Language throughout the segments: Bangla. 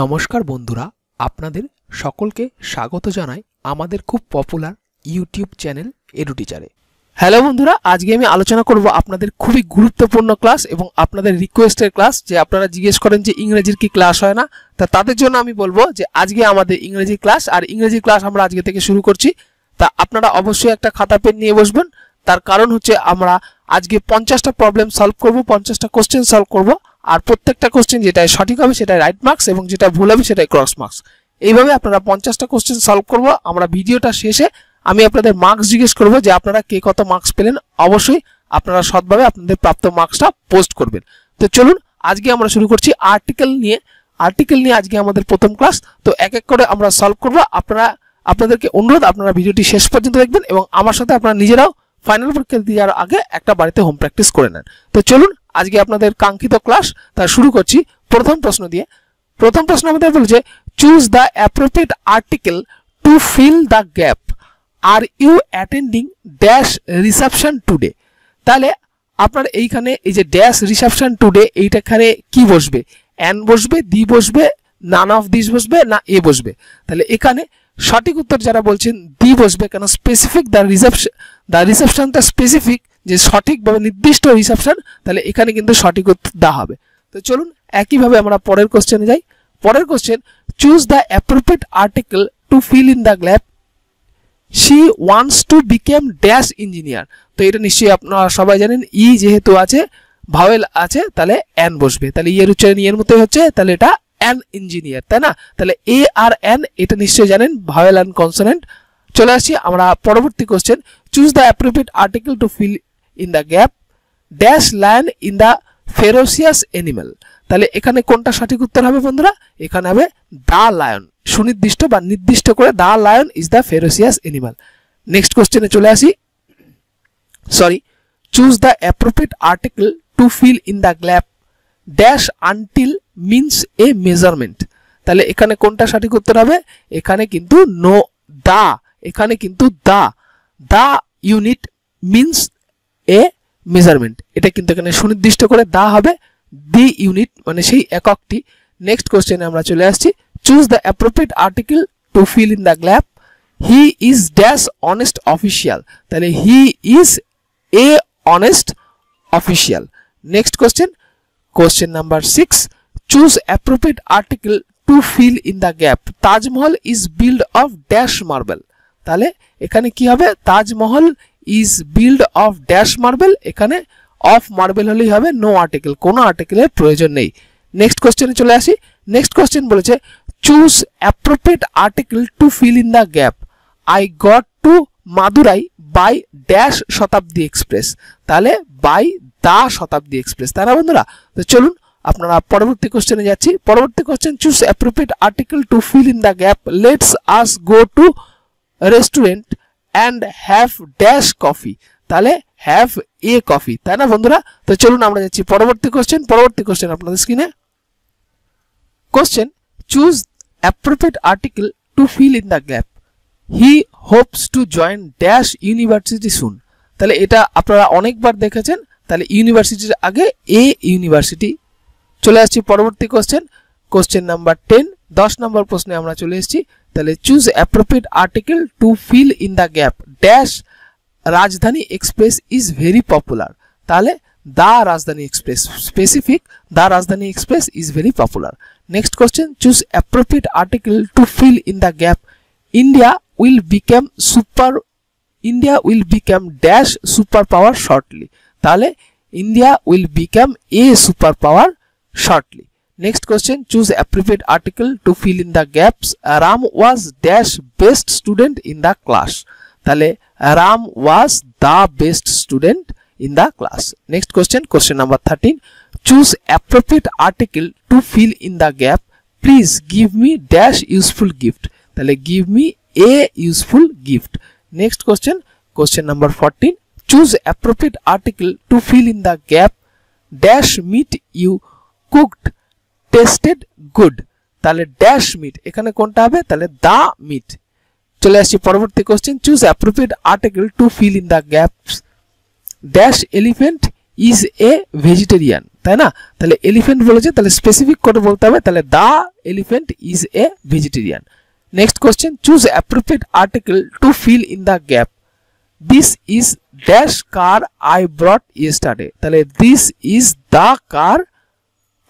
নমস্কার বন্ধুরা আপনাদের সকলকে স্বাগত জানাই আমাদের খুব পপুলার ইউটিউব চ্যানেল এডুটিচারে হ্যালো বন্ধুরা আজকে আমি আলোচনা করব আপনাদের খুবই গুরুত্বপূর্ণ ক্লাস এবং আপনাদের রিকোয়েস্টের ক্লাস যে আপনারা জিজ্ঞেস করেন যে ইংরেজির কি ক্লাস হয় না তা তাদের জন্য আমি বলবো যে আজকে আমাদের ইংরেজি ক্লাস আর ইংরেজি ক্লাস আমরা আজকে থেকে শুরু করছি তা আপনারা অবশ্যই একটা খাতা পেন নিয়ে বসবেন তার কারণ হচ্ছে আমরা আজকে পঞ্চাশটা প্রবলেম সলভ করব পঞ্চাশটা কোশ্চেন সলভ করব আর প্রত্যেকটা কোশ্চেন যেটা সঠিক হবে সেটাই রাইট মার্কস এবং যেটা ভুল হবে সেটাই ক্রস মার্কস এইভাবে আপনারা পঞ্চাশটা কোশ্চেন সলভ করবো আমরা ভিডিওটা শেষে আমি আপনাদের মার্কস জিজ্ঞেস করব যে আপনারা কে কত মার্কস পেলেন অবশ্যই আপনারা সৎভাবে আপনাদের প্রাপ্ত মার্কসটা পোস্ট করবেন তো চলুন আজকে আমরা শুরু করছি আর্টিকেল নিয়ে আর্টিকেল নিয়ে আজকে আমাদের প্রথম ক্লাস তো এক এক করে আমরা সলভ করবো আপনারা আপনাদেরকে অনুরোধ আপনারা ভিডিওটি শেষ পর্যন্ত দেখবেন এবং আমার সাথে আপনারা নিজেরাও ফাইনাল পরীক্ষা দেওয়ার আগে একটা বাড়িতে হোম প্র্যাকটিস করে নেন তো চলুন আজকে আপনাদের কাঙ্ক্ষিত ক্লাস তা শুরু করছি প্রথম প্রশ্ন দিয়ে প্রথম প্রশ্ন আমাদের বলছে choose the appropriate article to fill the gap are you attending dash reception today তাহলে আপনার এইখানে এই যে ড্যাশ রিসেপশন টুডে এইটাখানে কি বসবে অ্যান বসবে দি বসবে নান অফ দিস বসবে না এ বসবে তাহলে এখানে সঠিক উত্তর যারা বলছেন দি বসবে কেন স্পেসিফিক দ্য রিসেপশন দ্য রিসেপশনটা স্পেসিফিক যে সঠিকভাবে নির্দিষ্ট রিসেপশন তাহলে এখানে কিন্তু সঠিক উত্তর দা হবে তো চলুন একইভাবে আমরা পরের কোশ্চেনে যাই পরের question choose the appropriate article to fill in the gap she wants to become dash engineer তো এটা নিশ্চয়ই আপনারা সবাই জানেন ই e যেহেতু আছে ভাওয়েল আছে তাহলে অ্যান বসবে তাহলে ইয়ের e উচ্চারণ ইয়ের e মতোই হচ্ছে তাহলে এটা অ্যান ইঞ্জিনিয়ার তাই না তাহলে এ আর এন এটা নিশ্চয়ই জানেন ভাওয়েল অ্যান্ড কনসোনেন্ট চলে আসি আমরা পরবর্তী question choose the appropriate article to fill in the gap dash lion in the ferocious animal তাহলে এখানে কোনটা সঠিক উত্তর হবে বন্ধুরা এখানে হবে দা লায়ন সুনির্দিষ্ট বা নির্দিষ্ট করে the lion is the ferocious animal next কোশ্চেনে চলে আসি sorry choose the appropriate article to fill in the gap dash until means a measurement তাহলে এখানে কোনটা সঠিক উত্তর হবে এখানে কিন্তু নো দা এখানে কিন্তু the the unit means a measurement এটা কিন্তু এখানে সুনির্দিষ্ট করে দা হবে দি ইউনিট মানে সেই এককটি নেক্সট কোশ্চেনে আমরা চলে আসছি choose the appropriate article to fill in the gap he is dash honest official তাহলে he is a honest official next question question number six choose appropriate article to fill in the gap Taj Mahal is built of dash marble তাহলে এখানে কি হবে Taj Mahal is build of dash marble এখানে অফ মার্বেল হলেই হবে নো আর্টিকেল কোনো আর্টিকেলের প্রয়োজন নেই নেক্সট কোশ্চেনে চলে আসি নেক্সট কোশ্চেন বলেছে choose appropriate article to fill in the gap I got to Madurai by dash Shatabdi express তাহলে বাই দা শতাব্দী এক্সপ্রেস তারা বন্ধুরা তো চলুন আপনারা পরবর্তী কোশ্চেনে যাচ্ছি পরবর্তী question choose appropriate article to fill in the gap let's us go to restaurant and have dash coffee তাহলে হ্যাভ এ কফি তাই না বন্ধুরা তো চলুন আমরা যাচ্ছি পরবর্তী কোশ্চেন পরবর্তী কোশ্চেন আপনাদের স্ক্রিনে question choose appropriate article to fill in the gap he hopes to join dash university soon তাহলে এটা আপনারা অনেকবার দেখেছেন তাহলে ইউনিভার্সিটির আগে এ ইউনিভার্সিটি চলে আসছি পরবর্তী কোশ্চেন কোশ্চেন নাম্বার টেন দশ নম্বর প্রশ্নে আমরা চলে এসেছি তাহলে choose appropriate article to fill in the gap dash Rajdhani express is very popular তাহলে the Rajdhani express specific the Rajdhani express is very popular next question choose appropriate article to fill in the gap India will become super India will become dash super power shortly তাহলে India will become a super power shortly. Next question, choose appropriate article to fill in the gaps. Ram was dash best student in the class. Tale, Ram was the best student in the class. Next question, question number 13. Choose appropriate article to fill in the gap. Please give me dash useful gift. Tale, give me a useful gift. Next question, question number 14. Choose appropriate article to fill in the gap. Dash meet you cooked tasted good তাহলে ড্যাশ মিট এখানে কোনটা হবে তাহলে দা মিট চলে আসছি পরবর্তী question choose appropriate article to fill in the gaps dash elephant is a vegetarian তাই না তাহলে এলিফেন্ট বলেছে তাহলে স্পেসিফিক করে বলতে হবে তাহলে the elephant is a vegetarian next question choose appropriate article to fill in the gap this is dash car I brought yesterday তাহলে this is the car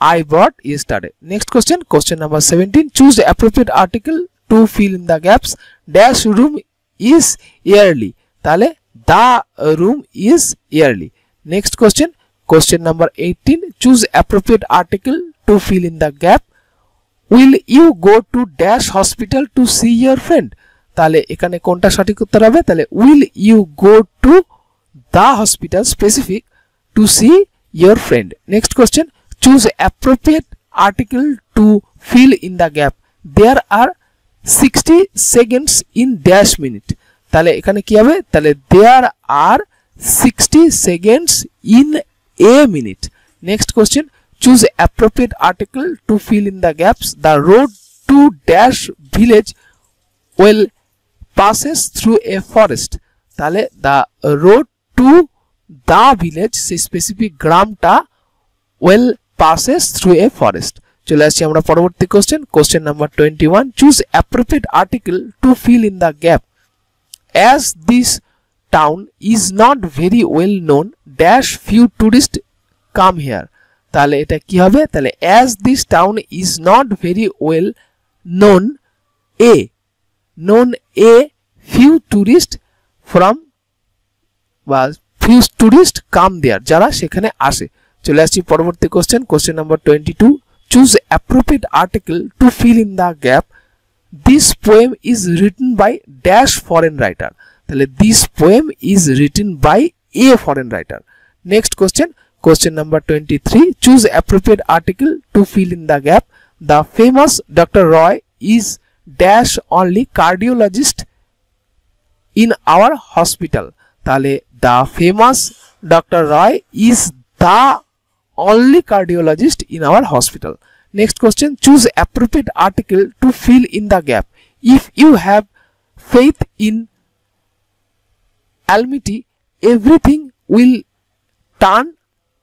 I bought yesterday. Next question, question number 17. Choose the appropriate article to fill in the gaps. Dash room is yearly. Tale, the room is yearly. Next question, question number 18. Choose appropriate article to fill in the gap. Will you go to dash hospital to see your friend? Tale, ekane konta shati kutarabe. Tale, will you go to the hospital specific to see your friend? Next question, choose appropriate article to fill in the gap there are 60 seconds in dash minute তাহলে এখানে কি হবে তাহলে there are 60 seconds in a minute next question choose appropriate article to fill in the gaps the road to dash village will passes through a forest তাহলে the road to the village সেই স্পেসিফিক গ্রামটা will passes through a forest চলে আসছি আমরা পরবর্তী question question number twenty one choose appropriate article to fill in the gap as this town is not very well known dash few tourist come here তাহলে এটা কি হবে তাহলে as this town is not very well known a known a few tourist from বা ফিউ টুরিস্ট কাম দেয়ার যারা সেখানে আসে চলে আসছি পরবর্তী question question number twenty two choose appropriate article to fill in the gap this poem is written by dash foreign writer তাহলে this poem is written by a foreign writer next question question number twenty three choose appropriate article to fill in the gap the famous doctor Roy is dash only cardiologist in our hospital তাহলে the famous doctor Roy is the only cardiologist in our hospital. Next question choose appropriate article to fill in the gap. If you have faith in Almighty, everything will turn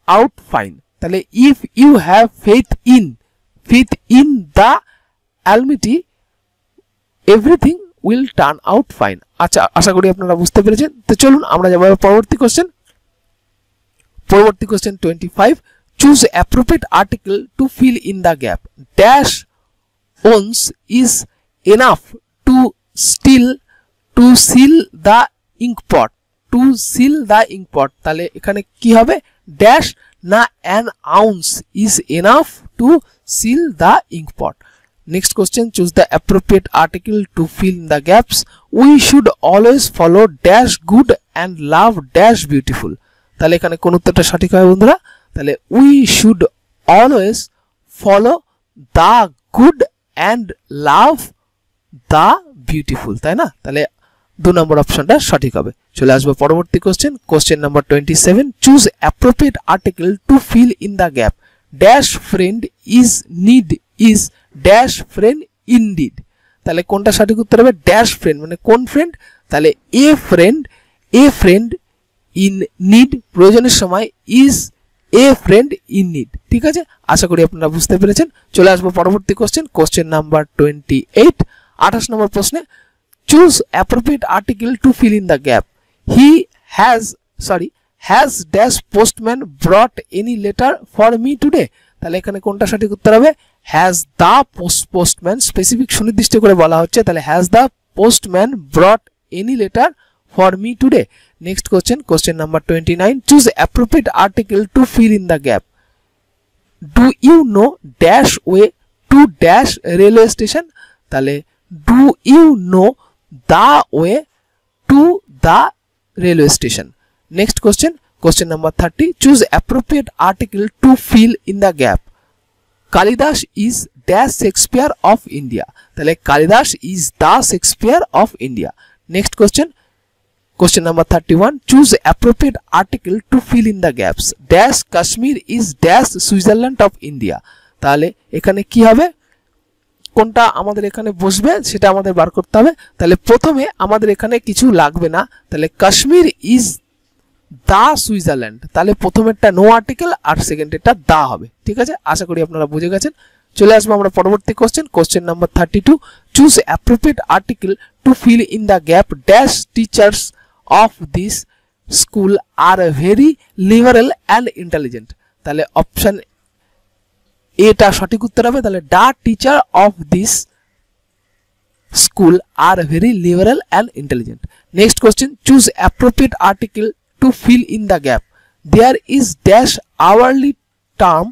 out fine. Tale, if you have faith in, faith in the Almighty, everything will turn out fine. Acha, asha করি আপনারা বুঝতে পেরেছেন তো চলুন আমরা যাবো পরবর্তী কোশ্চেন পরবর্তী question twenty choose appropriate article to fill in the gap dash owns is enough to still to seal the inkpot to seal the inkpot তাহলে এখানে কি হবে ড্যাশ না an ounce is enough to seal the inkpot next question choose the appropriate article to fill in the gaps we should always follow dash good and love dash beautiful তাহলে এখানে কোন উত্তরটা সঠিক হবে বন্ধুরা তাহলে we should always follow the good and love the beautiful তাই না তাহলে দু নম্বর অপশনটা সঠিক হবে চলে আসবো পরবর্তী question question number twenty seven choose appropriate article to fill in the gap dash friend is need is dash friend in deed তাহলে কোনটা সঠিক উত্তর হবে ড্যাশ ফ্রেন্ড মানে কোন ফ্রেন্ড তাহলে a friend a friend in need প্রয়োজনের সময় is a friend in need ঠিক আছে আশা করি আপনারা বুঝতে পেরেছেন চলে আসবো পরবর্তী question question number twenty eight আঠাশ নম্বর প্রশ্নে choose appropriate article to fill in the gap he has sorry has dash postman brought any letter for me today তাহলে এখানে কোনটা সঠিক উত্তর হবে হ্যাজ দ্য পোস্টম্যান স্পেসিফিক সুনির্দিষ্ট করে বলা হচ্ছে তাহলে has the postman brought any letter for me today next Next question number twenty nine choose appropriate article to fill in the gap do you know dash way to dash railway station তাহলে do you know the way to the railway station next question question number thirty choose appropriate article to fill in the gap Kalidas is dash Shakespeare of India তাহলে Kalidas is the Shakespeare of India next question Question number 31. Choose appropriate article to fill in the gaps. Dash Kashmir is dash Switzerland of India. তাহলে এখানে কি হবে কোনটা আমাদের এখানে বসবে সেটা আমাদের বার করতে হবে তাহলে প্রথমে আমাদের এখানে কিছু লাগবে না তাহলে কাশ্মীর ইজ দা সুইজারল্যান্ড তাহলে প্রথমেরটা নো আর্টিকেল আর সেকেন্ডেরটা দা হবে ঠিক আছে আশা করি আপনারা বুঝে গেছেন চলে আসবো আমরা পরবর্তী question question number thirty two choose appropriate article to fill in the gap dash teachers of this school are very liberal and intelligent তাহলে অপশন এটা সঠিক উত্তর হবে তাহলে the teacher of this school are very liberal and intelligent next question choose appropriate article to fill in the gap there is dash hourly term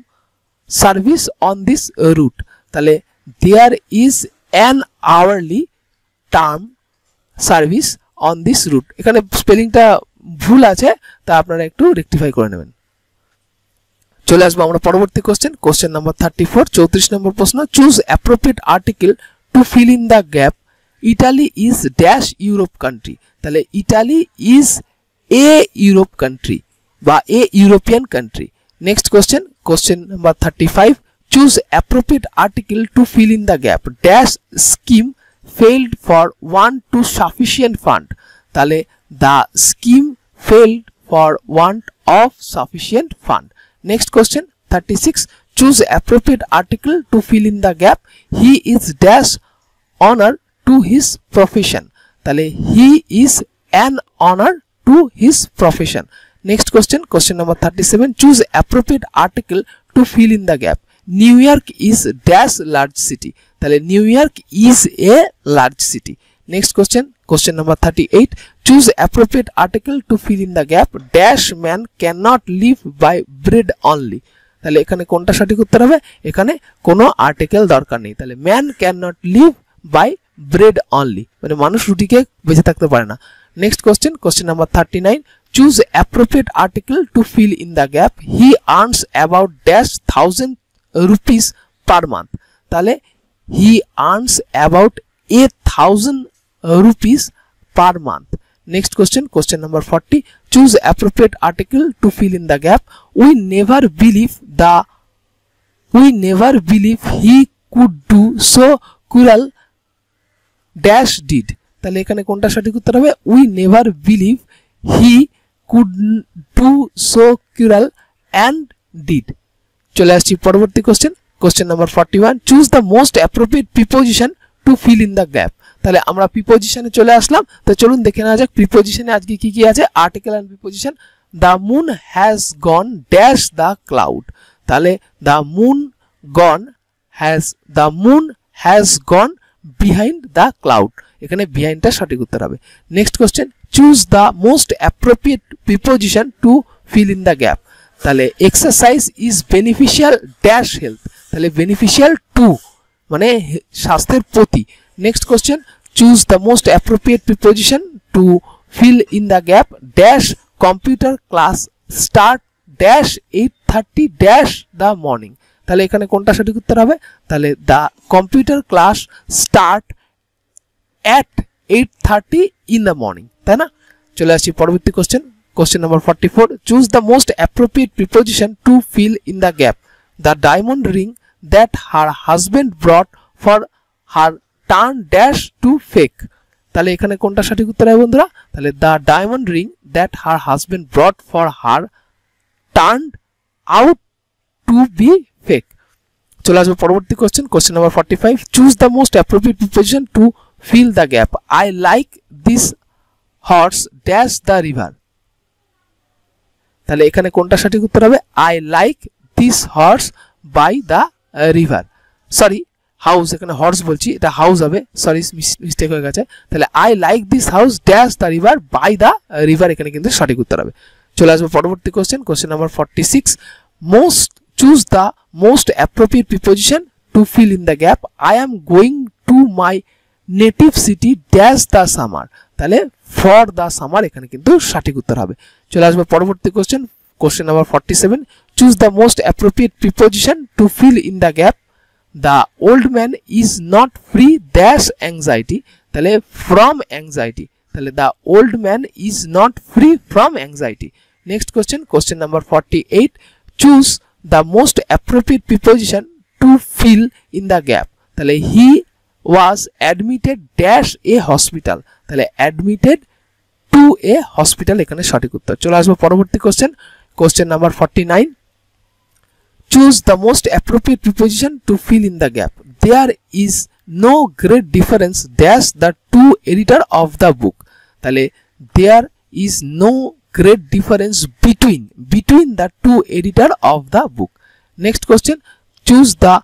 service on this route তাহলে there is an hourly term service on this route এখানে স্পেলিংটা ভুল আছে তা আপনারা একটু রেকটিফাই করে নেবেন চলে আসবো আমরা পরবর্তী question question number thirty four চৌত্রিশ নম্বর প্রশ্ন choose appropriate article to fill in the gap Italy is dash Europe country তাহলে Italy is a Europe country বা a European country next question question number thirty five choose appropriate article to fill in the gap dash scheme failed for want to sufficient fund তাহলে the scheme failed for want of sufficient fund next question 36 choose appropriate article to fill in the gap he is dash honor to his profession তাহলে he is an honor to his profession next question question number 37 choose appropriate article to fill in the gap New York is dash large city. তাহলে New York is a large city next question question number thirty eight choose appropriate article to fill in the gap dash man can not live by bread only তাহলে এখানে কোনটা সঠিক উত্তর হবে এখানে কোনো আর্টিকেল দরকার নেই তাহলে man can not live by bread only মানে মানুষ রুটিকে বেঁচে থাকতে পারে না next question question number thirty nine choose appropriate article to fill in the gap he earns about dash thousand rupees per month তাহলে he earns about a thousand rupees per month next question question number 40 choose appropriate article to fill in the gap we never believe the we never believe he could do so kural dash did তাহলে এখানে কোনটা সঠিক উত্তর হবে we never believe he could do so cruel and deed চলে আসছি পরবর্তী question question number forty one choose the most appropriate preposition to fill in the gap তাহলে আমরা প্রিপোজিশনে চলে আসলাম তো চলুন দেখে নেওয়া যাক প্রিপোজিশনে আজকে কি কি আছে article and preposition the moon has gone dash the cloud তাহলে the moon gone has the moon has gone behind the cloud এখানে বিহাইন্ডটা সঠিক উত্তর হবে next question choose the most appropriate preposition to fill in the gap তাহলে exercise is beneficial dash health তাহলে বেনিফিশিয়াল টু মানে স্বাস্থ্যের প্রতি next question choose the most appropriate preposition to fill in the gap dash computer class start dash eight thirty dash the morning তাহলে এখানে কোনটা সঠিক উত্তর হবে তাহলে the computer class start at eight thirty in the morning তাই না চলে আসছি পরবর্তী question question number forty four choose the most appropriate preposition to fill in the gap the diamond ring that her husband brought for her turn dash to fake তাহলে এখানে কোনটা সঠিক উত্তর হবে বন্ধুরা তাহলে the diamond ring that her husband brought for her turn out to be fake চলে আসবো পরবর্তী question question number forty five choose the most appropriate preparation to fill the gap I like this horse dash the river তাহলে এখানে কোনটা সঠিক উত্তর হবে I like this horse by the river sorry house এখানে হর্স বলছি এটা হাউস হবে সরি মিস্টেক হয়ে গেছে তাহলে I like this house dash the river by the river এখানে কিন্তু সঠিক উত্তর হবে চলে আসবে পরবর্তী question question number forty six most choose the most appropriate preposition to fill in the gap I am going to my native city dash the summer তাহলে ফর দ্য সামার এখানে কিন্তু সঠিক উত্তর হবে চলে আসবে পরবর্তী question question number forty seven choose the most appropriate preposition to fill in the gap the old man is not free dash anxiety tale from anxiety tale the old man is not free from anxiety next question question number 48 choose the most appropriate preposition to fill in the gap tale he was admitted dash a hospital tale admitted to a hospital ekhane সঠিক উত্তর চলে ashbo poroborti question question number 49 choose the most appropriate preposition to fill in the gap. There is no great difference dash the two editor of the book. তাহলে there is no great difference between between the two editor of the book. Next question choose the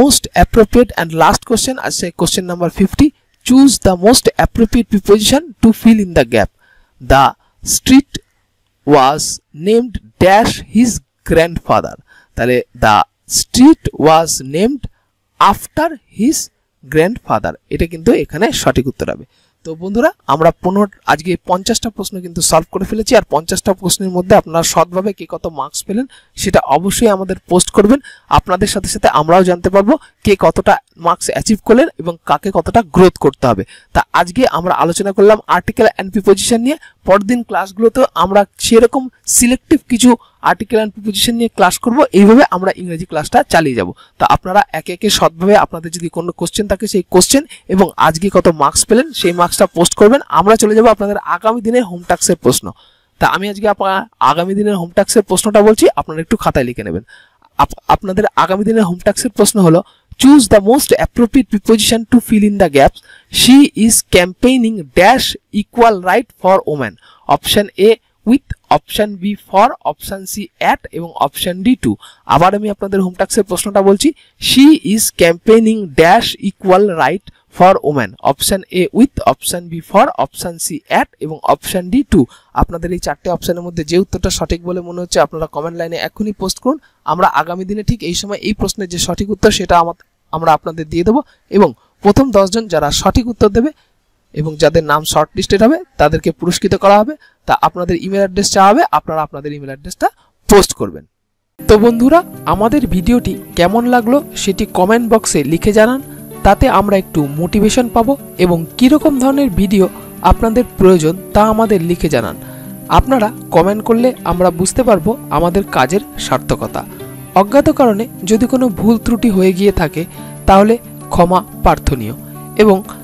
most appropriate and last question I say question number 50 choose the most appropriate preposition to fill in the gap. The street was named dash his grandfather. তাহলে the street was named after his grandfather এটা কিন্তু এখানে সঠিক উত্তর হবে তো বন্ধুরা আমরা পনেরো আজকে পঞ্চাশটা প্রশ্ন কিন্তু সলভ করে ফেলেছি আর পঞ্চাশটা প্রশ্নের মধ্যে আপনারা সৎভাবে কে কত মার্কস পেলেন সেটা অবশ্যই আমাদের পোস্ট করবেন আপনাদের সাথে সাথে আমরাও জানতে পারবো কে কতটা মার্কস অ্যাচিভ করলেন এবং কাকে কতটা গ্রোথ করতে হবে তা আজকে আমরা আলোচনা করলাম আর্টিকেল অ্যান্ড পজিশন নিয়ে পরদিন ক্লাসগুলোতেও আমরা সেরকম সিলেক্টিভ কিছু আর্টিকেল অ্যান্ড প্রিপোজিশন নিয়ে ক্লাস করব এইভাবে আমরা ইংরেজি ক্লাসটা চালিয়ে যাব তা আপনারা একে একে সৎভাবে আপনাদের যদি কোনো কোশ্চেন থাকে সেই কোশ্চেন এবং আজকে কত মার্কস পেলেন সেই মার্কসটা পোস্ট করবেন আমরা চলে যাব আপনাদের আগামী দিনে হোম টাক্সের প্রশ্ন তা আমি আজকে আগামী দিনের হোম টাক্সের প্রশ্নটা বলছি আপনারা একটু খাতায় লিখে নেবেন আপনাদের আগামী দিনের হোম টাক্সের প্রশ্ন হলো choose the most appropriate preposition to fill in the gaps she is campaigning dash equal right for woman option A with option B for option C at এবং অপশান ডি টু আবার আমি আপনাদের হোমটাক্সের প্রশ্নটা বলছি she is campaigning dash equal right for woman option A with option B for option C at এবং অপশান ডি টু আপনাদের এই চারটে অপশানের মধ্যে যে উত্তরটা সঠিক বলে মনে হচ্ছে আপনারা কমেন্ট লাইনে এখনই পোস্ট করুন আমরা আগামী দিনে ঠিক এই সময় এই প্রশ্নের যে সঠিক উত্তর সেটা আমরা আপনাদের দিয়ে দেবো এবং প্রথম দশজন যারা সঠিক উত্তর দেবে এবং যাদের নাম শর্ট লিস্টেড হবে তাদেরকে পুরস্কৃত করা হবে তা আপনাদের ইমেল অ্যাড্রেস চাওয়া হবে আপনারা আপনাদের ইমেল অ্যাড্রেসটা পোস্ট করবেন তো বন্ধুরা আমাদের ভিডিওটি কেমন লাগলো সেটি কমেন্ট বক্সে লিখে জানান তাতে আমরা একটু মোটিভেশন পাব এবং কীরকম ধরনের ভিডিও আপনাদের প্রয়োজন তা আমাদের লিখে জানান আপনারা কমেন্ট করলে আমরা বুঝতে পারবো আমাদের কাজের সার্থকতা অজ্ঞাত কারণে যদি কোনো ভুল ত্রুটি হয়ে গিয়ে থাকে তাহলে ক্ষমা প্রার্থনীয় এবং